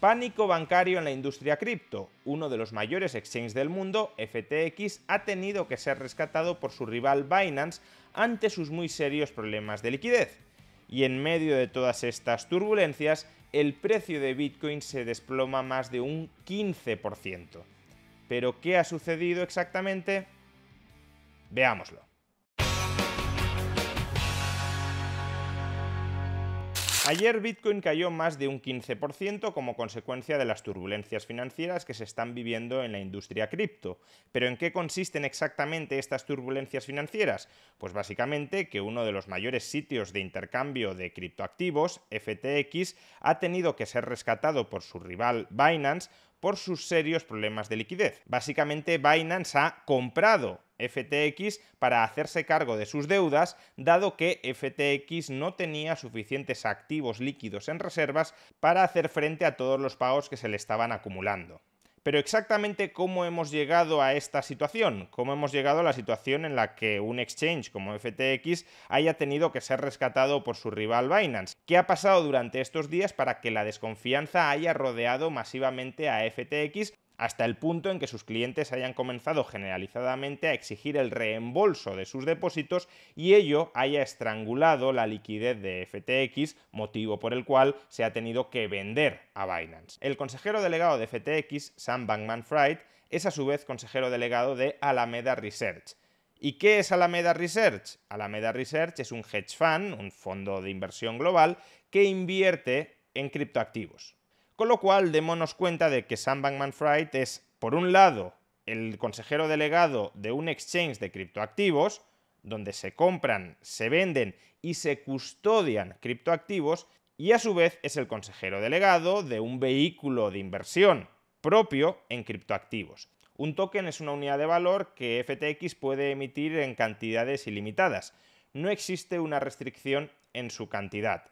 Pánico bancario en la industria cripto. Uno de los mayores exchanges del mundo, FTX, ha tenido que ser rescatado por su rival Binance ante sus muy serios problemas de liquidez. Y en medio de todas estas turbulencias, el precio de Bitcoin se desploma más de un 15%. ¿Pero qué ha sucedido exactamente? Veámoslo. Ayer Bitcoin cayó más de un 15% como consecuencia de las turbulencias financieras que se están viviendo en la industria cripto. Pero ¿en qué consisten exactamente estas turbulencias financieras? Pues básicamente que uno de los mayores sitios de intercambio de criptoactivos, FTX, ha tenido que ser rescatado por su rival Binance por sus serios problemas de liquidez. Básicamente Binance ha comprado FTX para hacerse cargo de sus deudas, dado que FTX no tenía suficientes activos líquidos en reservas para hacer frente a todos los pagos que se le estaban acumulando. Pero exactamente cómo hemos llegado a esta situación, cómo hemos llegado a la situación en la que un exchange como FTX haya tenido que ser rescatado por su rival Binance. ¿Qué ha pasado durante estos días para que la desconfianza haya rodeado masivamente a FTX hasta el punto en que sus clientes hayan comenzado generalizadamente a exigir el reembolso de sus depósitos y ello haya estrangulado la liquidez de FTX, motivo por el cual se ha tenido que vender a Binance. El consejero delegado de FTX, Sam Bankman-Fried, es a su vez consejero delegado de Alameda Research. ¿Y qué es Alameda Research? Alameda Research es un hedge fund, un fondo de inversión global, que invierte en criptoactivos. Con lo cual, démonos cuenta de que Sam Bankman Fried es, por un lado, el consejero delegado de un exchange de criptoactivos, donde se compran, se venden y se custodian criptoactivos, y a su vez es el consejero delegado de un vehículo de inversión propio en criptoactivos. Un token es una unidad de valor que FTX puede emitir en cantidades ilimitadas. No existe una restricción en su cantidad.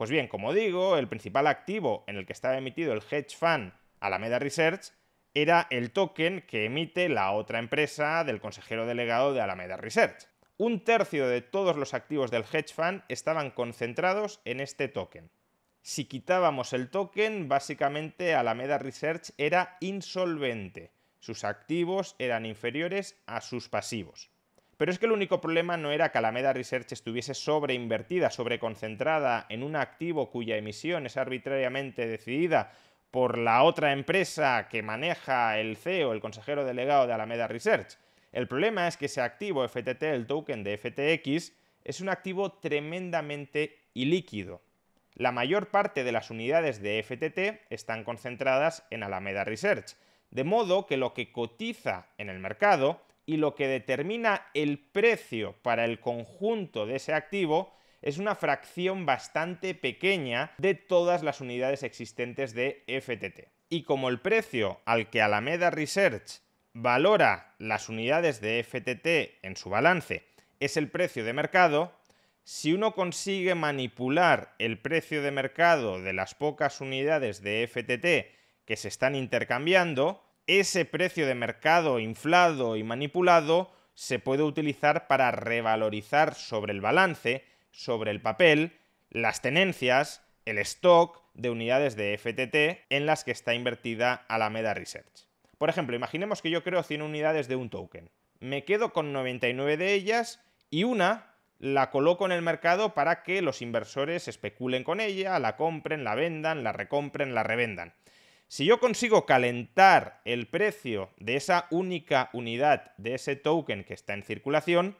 Pues bien, como digo, el principal activo en el que estaba emitido el hedge fund Alameda Research era el token que emite la otra empresa del consejero delegado de Alameda Research. Un tercio de todos los activos del hedge fund estaban concentrados en este token. Si quitábamos el token, básicamente Alameda Research era insolvente. Sus activos eran inferiores a sus pasivos. Pero es que el único problema no era que Alameda Research estuviese sobreinvertida, sobreconcentrada en un activo cuya emisión es arbitrariamente decidida por la otra empresa que maneja el CEO, el consejero delegado de Alameda Research. El problema es que ese activo FTT, el token de FTX, es un activo tremendamente ilíquido. La mayor parte de las unidades de FTT están concentradas en Alameda Research, de modo que lo que cotiza en el mercado y lo que determina el precio para el conjunto de ese activo es una fracción bastante pequeña de todas las unidades existentes de FTT. Y como el precio al que Alameda Research valora las unidades de FTT en su balance es el precio de mercado, si uno consigue manipular el precio de mercado de las pocas unidades de FTT que se están intercambiando, ese precio de mercado inflado y manipulado se puede utilizar para revalorizar sobre el balance, sobre el papel, las tenencias, el stock de unidades de FTT en las que está invertida Alameda Research. Por ejemplo, imaginemos que yo creo 100 unidades de un token. Me quedo con 99 de ellas y una la coloco en el mercado para que los inversores especulen con ella, la compren, la vendan, la recompren, la revendan. Si yo consigo calentar el precio de esa única unidad de ese token que está en circulación,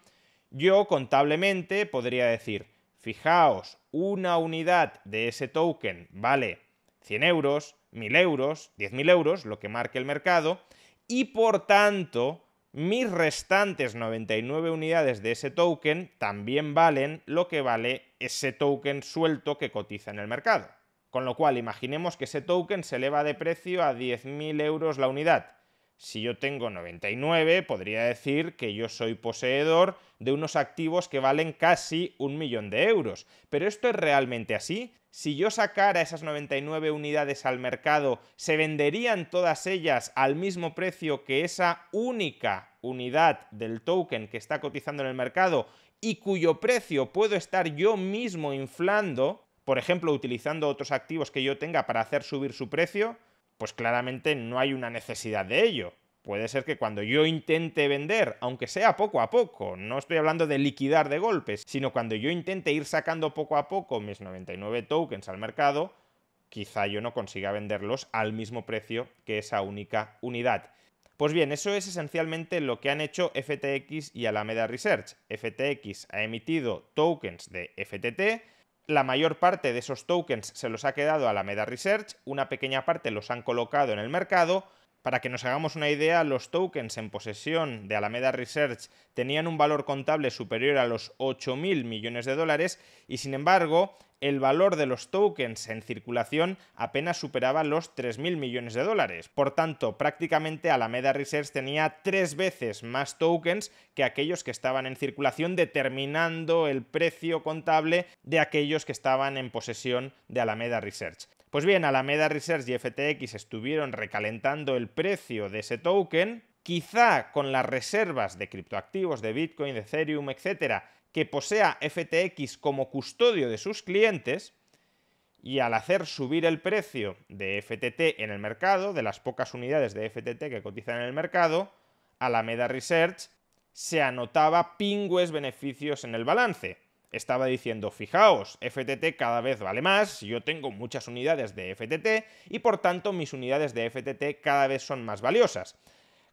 yo contablemente podría decir, fijaos, una unidad de ese token vale 100 euros, 1000 euros, 10.000 euros, lo que marque el mercado, y por tanto mis restantes 99 unidades de ese token también valen lo que vale ese token suelto que cotiza en el mercado. Con lo cual, imaginemos que ese token se eleva de precio a 10.000 euros la unidad. Si yo tengo 99, podría decir que yo soy poseedor de unos activos que valen casi un millón de euros. Pero esto es realmente así. Si yo sacara esas 99 unidades al mercado, ¿se venderían todas ellas al mismo precio que esa única unidad del token que está cotizando en el mercado y cuyo precio puedo estar yo mismo inflando? por ejemplo, utilizando otros activos que yo tenga para hacer subir su precio, pues claramente no hay una necesidad de ello. Puede ser que cuando yo intente vender, aunque sea poco a poco, no estoy hablando de liquidar de golpes, sino cuando yo intente ir sacando poco a poco mis 99 tokens al mercado, quizá yo no consiga venderlos al mismo precio que esa única unidad. Pues bien, eso es esencialmente lo que han hecho FTX y Alameda Research. FTX ha emitido tokens de FTT la mayor parte de esos tokens se los ha quedado a la Meta Research, una pequeña parte los han colocado en el mercado para que nos hagamos una idea, los tokens en posesión de Alameda Research tenían un valor contable superior a los 8.000 millones de dólares y sin embargo el valor de los tokens en circulación apenas superaba los 3.000 millones de dólares. Por tanto, prácticamente Alameda Research tenía tres veces más tokens que aquellos que estaban en circulación, determinando el precio contable de aquellos que estaban en posesión de Alameda Research. Pues bien, Alameda Research y FTX estuvieron recalentando el precio de ese token, quizá con las reservas de criptoactivos de Bitcoin, de Ethereum, etcétera, que posea FTX como custodio de sus clientes, y al hacer subir el precio de FTT en el mercado, de las pocas unidades de FTT que cotizan en el mercado, Alameda Research se anotaba pingües beneficios en el balance estaba diciendo, fijaos, FTT cada vez vale más, yo tengo muchas unidades de FTT y por tanto mis unidades de FTT cada vez son más valiosas.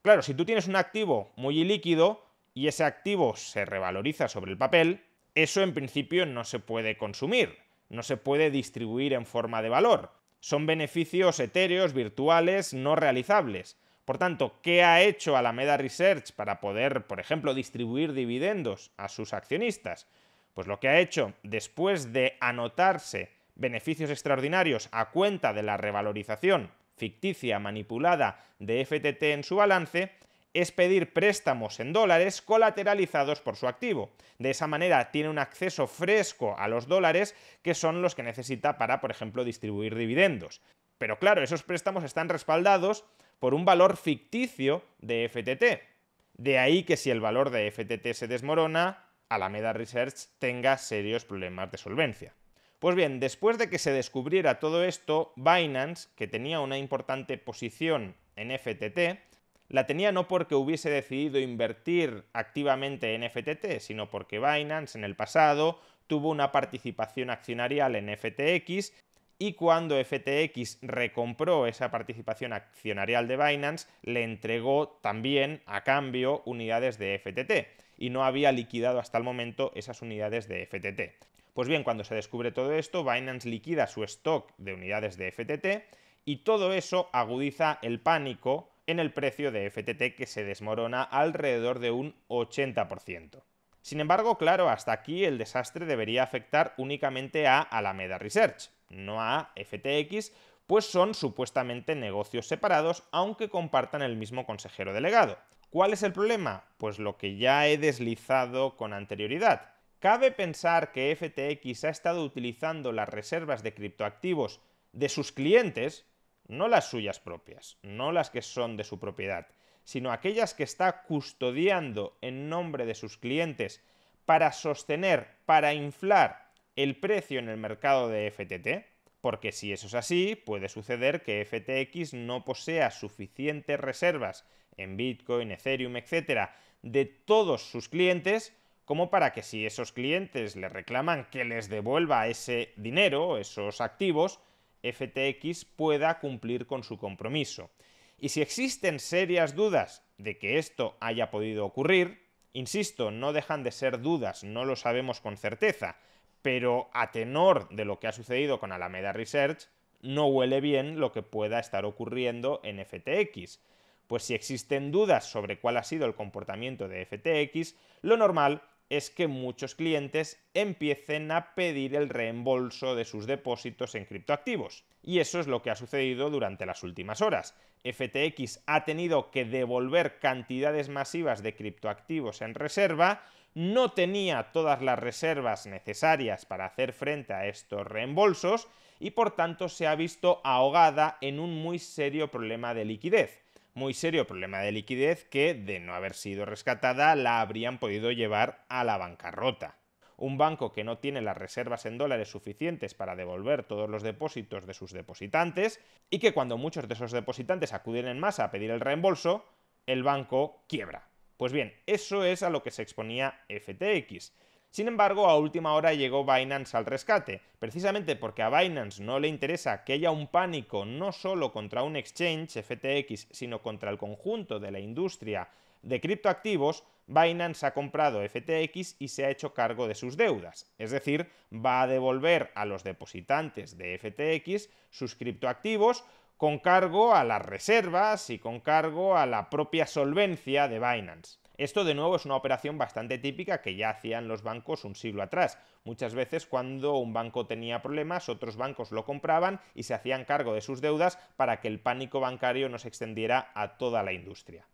Claro, si tú tienes un activo muy ilíquido y ese activo se revaloriza sobre el papel, eso en principio no se puede consumir, no se puede distribuir en forma de valor. Son beneficios etéreos, virtuales, no realizables. Por tanto, ¿qué ha hecho Alameda Research para poder, por ejemplo, distribuir dividendos a sus accionistas? Pues lo que ha hecho después de anotarse beneficios extraordinarios a cuenta de la revalorización ficticia manipulada de FTT en su balance, es pedir préstamos en dólares colateralizados por su activo. De esa manera tiene un acceso fresco a los dólares que son los que necesita para, por ejemplo, distribuir dividendos. Pero claro, esos préstamos están respaldados por un valor ficticio de FTT. De ahí que si el valor de FTT se desmorona, Alameda Research tenga serios problemas de solvencia. Pues bien, después de que se descubriera todo esto, Binance, que tenía una importante posición en FTT, la tenía no porque hubiese decidido invertir activamente en FTT, sino porque Binance en el pasado tuvo una participación accionarial en FTX y cuando FTX recompró esa participación accionarial de Binance, le entregó también a cambio unidades de FTT y no había liquidado hasta el momento esas unidades de FTT. Pues bien, cuando se descubre todo esto, Binance liquida su stock de unidades de FTT y todo eso agudiza el pánico en el precio de FTT que se desmorona alrededor de un 80%. Sin embargo, claro, hasta aquí el desastre debería afectar únicamente a Alameda Research, no a FTX, pues son supuestamente negocios separados, aunque compartan el mismo consejero delegado. ¿Cuál es el problema? Pues lo que ya he deslizado con anterioridad. Cabe pensar que FTX ha estado utilizando las reservas de criptoactivos de sus clientes, no las suyas propias, no las que son de su propiedad, sino aquellas que está custodiando en nombre de sus clientes para sostener, para inflar el precio en el mercado de FTT, porque si eso es así, puede suceder que FTX no posea suficientes reservas en Bitcoin, Ethereum, etcétera, de todos sus clientes, como para que si esos clientes le reclaman que les devuelva ese dinero, esos activos, FTX pueda cumplir con su compromiso. Y si existen serias dudas de que esto haya podido ocurrir, insisto, no dejan de ser dudas, no lo sabemos con certeza, pero a tenor de lo que ha sucedido con Alameda Research, no huele bien lo que pueda estar ocurriendo en FTX. Pues si existen dudas sobre cuál ha sido el comportamiento de FTX, lo normal es que muchos clientes empiecen a pedir el reembolso de sus depósitos en criptoactivos. Y eso es lo que ha sucedido durante las últimas horas. FTX ha tenido que devolver cantidades masivas de criptoactivos en reserva, no tenía todas las reservas necesarias para hacer frente a estos reembolsos y por tanto se ha visto ahogada en un muy serio problema de liquidez muy serio problema de liquidez que, de no haber sido rescatada, la habrían podido llevar a la bancarrota. Un banco que no tiene las reservas en dólares suficientes para devolver todos los depósitos de sus depositantes y que cuando muchos de esos depositantes acuden en masa a pedir el reembolso, el banco quiebra. Pues bien, eso es a lo que se exponía FTX. Sin embargo, a última hora llegó Binance al rescate, precisamente porque a Binance no le interesa que haya un pánico no solo contra un exchange FTX, sino contra el conjunto de la industria de criptoactivos, Binance ha comprado FTX y se ha hecho cargo de sus deudas, es decir, va a devolver a los depositantes de FTX sus criptoactivos con cargo a las reservas y con cargo a la propia solvencia de Binance. Esto de nuevo es una operación bastante típica que ya hacían los bancos un siglo atrás. Muchas veces cuando un banco tenía problemas, otros bancos lo compraban y se hacían cargo de sus deudas para que el pánico bancario no se extendiera a toda la industria.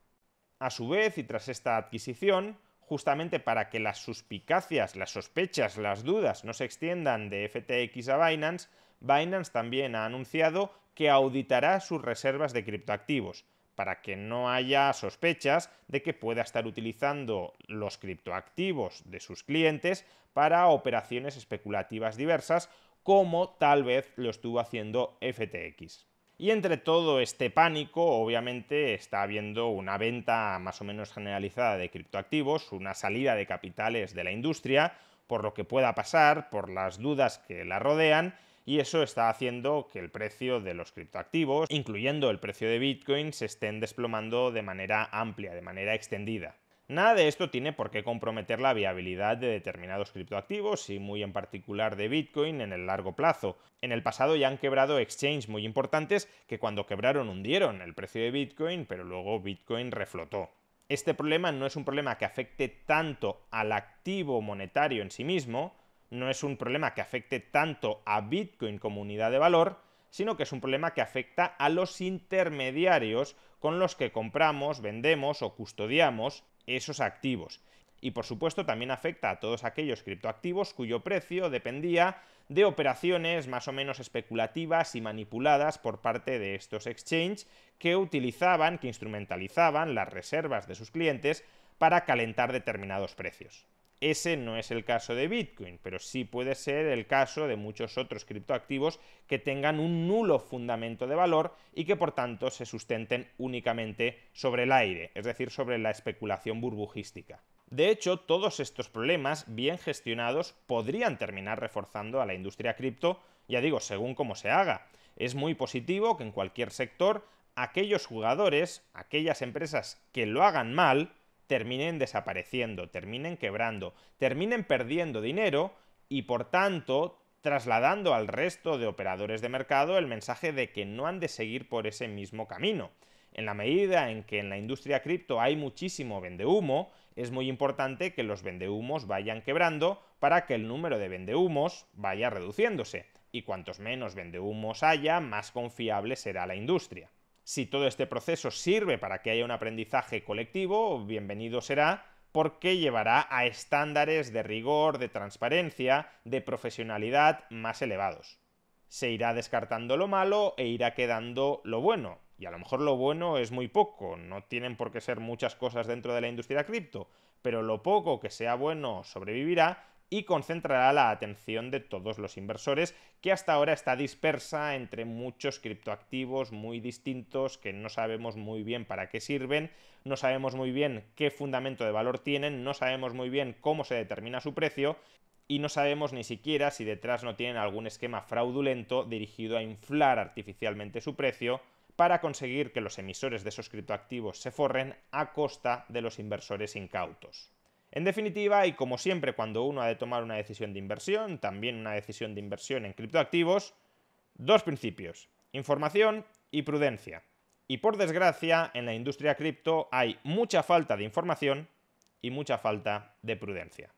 A su vez, y tras esta adquisición, justamente para que las suspicacias, las sospechas, las dudas no se extiendan de FTX a Binance, Binance también ha anunciado que auditará sus reservas de criptoactivos para que no haya sospechas de que pueda estar utilizando los criptoactivos de sus clientes para operaciones especulativas diversas, como tal vez lo estuvo haciendo FTX. Y entre todo este pánico, obviamente está habiendo una venta más o menos generalizada de criptoactivos, una salida de capitales de la industria, por lo que pueda pasar, por las dudas que la rodean, y eso está haciendo que el precio de los criptoactivos, incluyendo el precio de Bitcoin, se estén desplomando de manera amplia, de manera extendida. Nada de esto tiene por qué comprometer la viabilidad de determinados criptoactivos y muy en particular de Bitcoin en el largo plazo. En el pasado ya han quebrado exchanges muy importantes que cuando quebraron hundieron el precio de Bitcoin, pero luego Bitcoin reflotó. Este problema no es un problema que afecte tanto al activo monetario en sí mismo, no es un problema que afecte tanto a Bitcoin como unidad de valor, sino que es un problema que afecta a los intermediarios con los que compramos, vendemos o custodiamos esos activos. Y por supuesto también afecta a todos aquellos criptoactivos cuyo precio dependía de operaciones más o menos especulativas y manipuladas por parte de estos exchanges que utilizaban, que instrumentalizaban las reservas de sus clientes para calentar determinados precios. Ese no es el caso de Bitcoin, pero sí puede ser el caso de muchos otros criptoactivos que tengan un nulo fundamento de valor y que por tanto se sustenten únicamente sobre el aire, es decir, sobre la especulación burbujística. De hecho, todos estos problemas, bien gestionados, podrían terminar reforzando a la industria cripto, ya digo, según cómo se haga. Es muy positivo que en cualquier sector aquellos jugadores, aquellas empresas que lo hagan mal, terminen desapareciendo, terminen quebrando, terminen perdiendo dinero y por tanto trasladando al resto de operadores de mercado el mensaje de que no han de seguir por ese mismo camino. En la medida en que en la industria cripto hay muchísimo vendehumo, es muy importante que los vendehumos vayan quebrando para que el número de vendehumos vaya reduciéndose. Y cuantos menos vendehumos haya, más confiable será la industria. Si todo este proceso sirve para que haya un aprendizaje colectivo, bienvenido será, porque llevará a estándares de rigor, de transparencia, de profesionalidad más elevados. Se irá descartando lo malo e irá quedando lo bueno. Y a lo mejor lo bueno es muy poco, no tienen por qué ser muchas cosas dentro de la industria cripto, pero lo poco que sea bueno sobrevivirá y concentrará la atención de todos los inversores, que hasta ahora está dispersa entre muchos criptoactivos muy distintos que no sabemos muy bien para qué sirven, no sabemos muy bien qué fundamento de valor tienen, no sabemos muy bien cómo se determina su precio y no sabemos ni siquiera si detrás no tienen algún esquema fraudulento dirigido a inflar artificialmente su precio para conseguir que los emisores de esos criptoactivos se forren a costa de los inversores incautos. En definitiva, y como siempre cuando uno ha de tomar una decisión de inversión, también una decisión de inversión en criptoactivos, dos principios, información y prudencia. Y por desgracia, en la industria cripto hay mucha falta de información y mucha falta de prudencia.